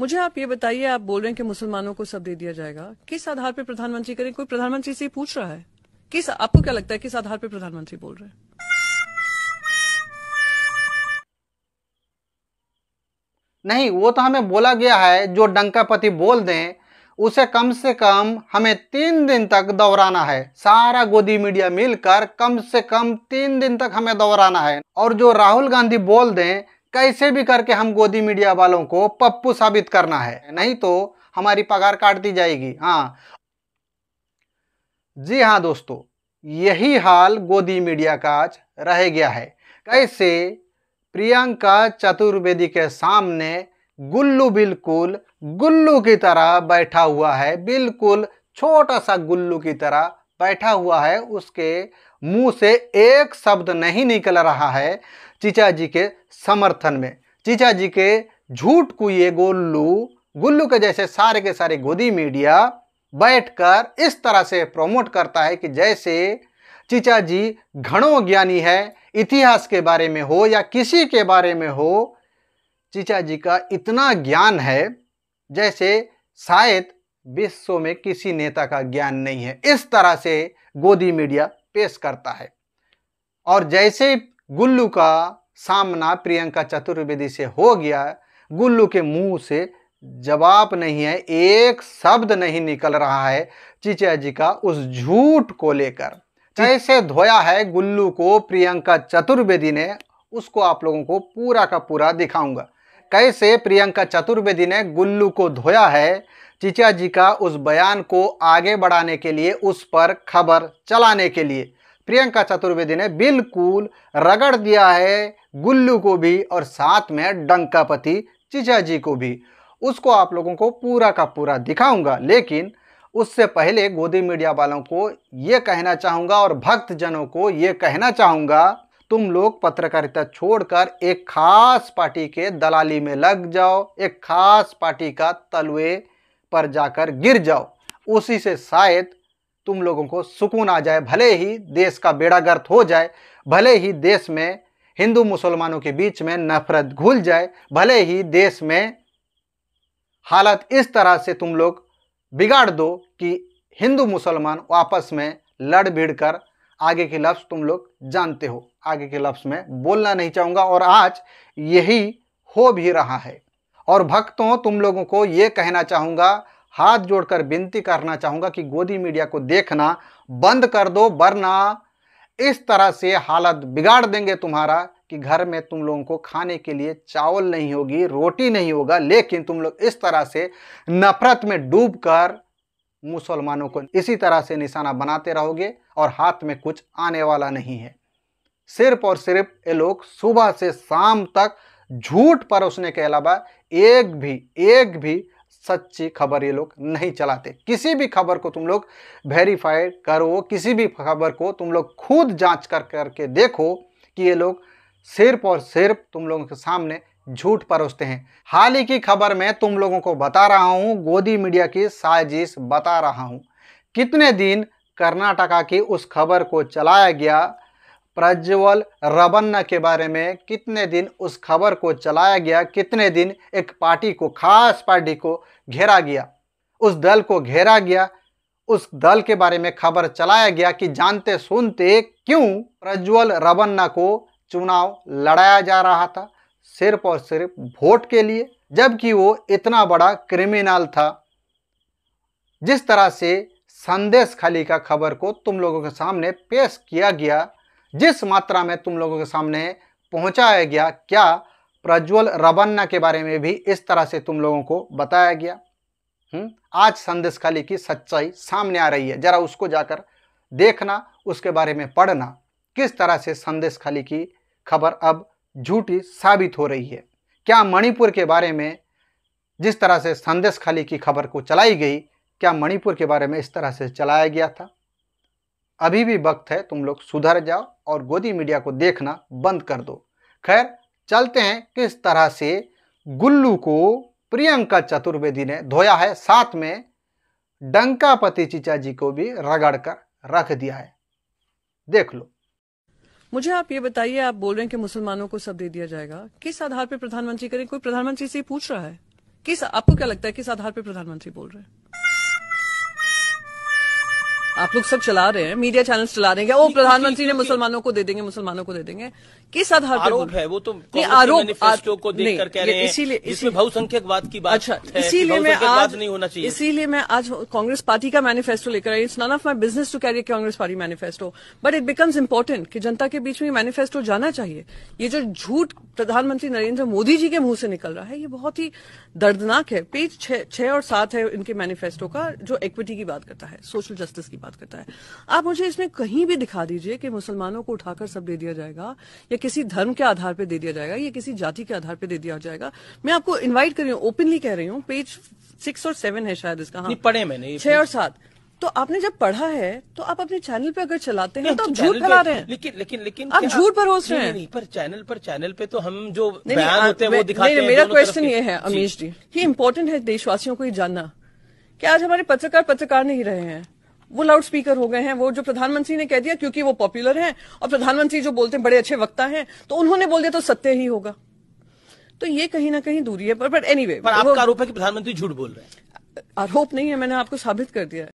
मुझे आप ये बताइए आप बोल रहे हैं कि मुसलमानों को सब दे दिया जाएगा किस आधार पर प्रधानमंत्री करें कोई प्रधानमंत्री से पूछ रहा है किस आपको क्या लगता है किस आधार पर प्रधानमंत्री बोल रहे हैं नहीं वो तो हमें बोला गया है जो डंकापति बोल दें उसे कम से कम हमें तीन दिन तक दोहराना है सारा गोदी मीडिया मिलकर कम से कम तीन दिन तक हमें दोहराना है और जो राहुल गांधी बोल दें कैसे भी करके हम गोदी मीडिया वालों को पप्पू साबित करना है नहीं तो हमारी पगार काट दी जाएगी हाँ जी हाँ दोस्तों यही हाल गोदी मीडिया का रह गया है कैसे प्रियंका चतुर्वेदी के सामने गुल्लू बिल्कुल गुल्लू की तरह बैठा हुआ है बिल्कुल छोटा सा गुल्लू की तरह बैठा हुआ है उसके मुंह से एक शब्द नहीं निकल रहा है चीचा जी के समर्थन में चीचा जी के झूठ को ये गोल्लू गुल्लू के जैसे सारे के सारे गोदी मीडिया बैठकर इस तरह से प्रमोट करता है कि जैसे चीचा जी घणो ज्ञानी है इतिहास के बारे में हो या किसी के बारे में हो चीचा जी का इतना ज्ञान है जैसे शायद विश्व में किसी नेता का ज्ञान नहीं है इस तरह से गोदी मीडिया पेश करता है और जैसे गुल्लू का सामना प्रियंका चतुर्वेदी से हो गया गुल्लू के मुंह से जवाब नहीं है एक शब्द नहीं निकल रहा है चिचिया जी का उस झूठ को लेकर कैसे धोया है गुल्लू को प्रियंका चतुर्वेदी ने उसको आप लोगों को पूरा का पूरा दिखाऊंगा कैसे प्रियंका चतुर्वेदी ने गुल्लू को धोया है चिचिया जी का उस बयान को आगे बढ़ाने के लिए उस पर खबर चलाने के लिए प्रियंका चतुर्वेदी ने बिल्कुल रगड़ दिया है गुल्लू को भी और साथ में डंकापति चिजा जी को भी उसको आप लोगों को पूरा का पूरा दिखाऊंगा लेकिन उससे पहले गोदी मीडिया वालों को ये कहना चाहूँगा और भक्तजनों को ये कहना चाहूँगा तुम लोग पत्रकारिता छोड़कर एक खास पार्टी के दलाली में लग जाओ एक खास पार्टी का तलवे पर जाकर गिर जाओ उसी से शायद तुम लोगों को सुकून आ जाए भले ही देश का बेड़ा गर्त हो जाए भले ही देश में हिंदू मुसलमानों के बीच में नफरत घुल जाए भले ही देश में हालत इस तरह से तुम लोग बिगाड़ दो कि हिंदू मुसलमान आपस में लड़ भिड़ कर आगे के लफ्ज़ तुम लोग जानते हो आगे के लफ्ज़ में बोलना नहीं चाहूँगा और आज यही हो भी रहा है और भक्तों तुम लोगों को ये कहना चाहूँगा हाथ जोड़कर विनती करना चाहूँगा कि गोदी मीडिया को देखना बंद कर दो वरना इस तरह से हालत बिगाड़ देंगे तुम्हारा कि घर में तुम लोगों को खाने के लिए चावल नहीं होगी रोटी नहीं होगा लेकिन तुम लोग इस तरह से नफरत में डूब कर मुसलमानों को इसी तरह से निशाना बनाते रहोगे और हाथ में कुछ आने वाला नहीं है सिर्फ और सिर्फ ये लोग सुबह से शाम तक झूठ परोसने के अलावा एक भी एक भी सच्ची खबर ये लोग नहीं चलाते किसी भी खबर को तुम लोग वेरीफाई करो किसी भी खबर को तुम लोग खुद जांच कर करके देखो कि ये लोग सिर्फ और सिर्फ तुम लोगों के सामने झूठ परोसते हैं हाल ही की खबर में तुम लोगों को बता रहा हूँ गोदी मीडिया की साजिश बता रहा हूँ कितने दिन कर्नाटका की उस खबर को चलाया गया प्रज्वल रबन्ना के बारे में कितने दिन उस खबर को चलाया गया कितने दिन एक पार्टी को खास पार्टी को घेरा गया उस दल को घेरा गया उस दल के बारे में खबर चलाया गया कि जानते सुनते क्यों प्रज्वल रबन्ना को चुनाव लड़ाया जा रहा था सिर्फ और सिर्फ वोट के लिए जबकि वो इतना बड़ा क्रिमिनल था जिस तरह से संदेश खाली का खबर को तुम लोगों के सामने पेश किया गया जिस मात्रा में तुम लोगों के सामने पहुंचाया गया क्या प्रज्वल रबन्ना के बारे में भी इस तरह से तुम लोगों को बताया गया हुँ? आज खाली की सच्चाई सामने आ रही है जरा उसको जाकर देखना उसके बारे में पढ़ना किस तरह से संदेश खाली की खबर अब झूठी साबित हो रही है क्या मणिपुर के बारे में जिस तरह से संदेश खाली की खबर को चलाई गई क्या मणिपुर के बारे में इस तरह से चलाया गया था अभी भी वक्त है तुम लोग सुधर जाओ और गोदी मीडिया को देखना बंद कर दो खैर चलते हैं किस तरह से गुल्लू को प्रियंका चतुर्वेदी ने धोया है साथ में डंकापति चिचा जी को भी रगड़ कर रख दिया है देख लो मुझे आप ये बताइए आप बोल रहे हैं कि मुसलमानों को सब दे दिया जाएगा किस आधार पर प्रधानमंत्री करें कोई प्रधानमंत्री से पूछ रहा है किस आपको क्या लगता है किस आधार पर प्रधानमंत्री बोल रहे हैं आप लोग सब चला रहे हैं मीडिया चैनल चला रहे हैं वो प्रधानमंत्री ने मुसलमानों को दे देंगे मुसलमानों को दे देंगे किस आधार आरोप है वो तो आरोप को देख कर कह रहे हैं इसीलिए इसमें बात की बात अच्छा इसीलिए मैं आज नहीं होना चाहिए इसीलिए मैं आज कांग्रेस पार्टी का मैनिफेस्टो लेकर आई it's none of my business to carry Congress party manifesto but it becomes important कि जनता के बीच में मैनिफेस्टो जाना चाहिए ये जो झूठ प्रधानमंत्री नरेंद्र मोदी जी के मुंह से निकल रहा है ये बहुत ही दर्दनाक है पेज छह और सात है इनके मैनिफेस्टो का जो इक्विटी की बात करता है सोशल जस्टिस की बात बात करता है आप मुझे इसमें कहीं भी दिखा दीजिए कि मुसलमानों को उठाकर सब दे दिया जाएगा या किसी धर्म के आधार पर दे दिया जाएगा या किसी जाति के आधार पर दे दिया जाएगा मैं आपको इन्वाइट कर रही हूँ ओपनली कह रही हूँ पेज सिक्स और सेवन है शायद इसका हाँ पढ़े मैंने छह और सात तो आपने जब पढ़ा है तो आप अपने चैनल पे अगर चलाते हैं तो आप तो झूठ फैला रहे हैं लेकिन लेकिन लेकिन आप झूठ परोस रहे हैं नहीं पर चैनल पर चैनल पे तो हम जो नहीं, बयान होते हैं वो दिखाते हैं मेरा क्वेश्चन ये है अमीश जी ये इम्पोर्टेंट है देशवासियों को ये जानना कि आज हमारे पत्रकार पत्रकार नहीं रहे हैं वो लाउड स्पीकर हो गए हैं वो जो प्रधानमंत्री ने कह दिया क्योंकि वो पॉपुलर हैं और प्रधानमंत्री जो बोलते हैं बड़े अच्छे वक्ता हैं तो उन्होंने बोल दिया तो सत्य ही होगा तो ये कहीं ना कहीं दूरी है पर बट एनी वे आरोप है कि प्रधानमंत्री झूठ बोल रहे हैं आरोप नहीं है मैंने आपको साबित कर दिया है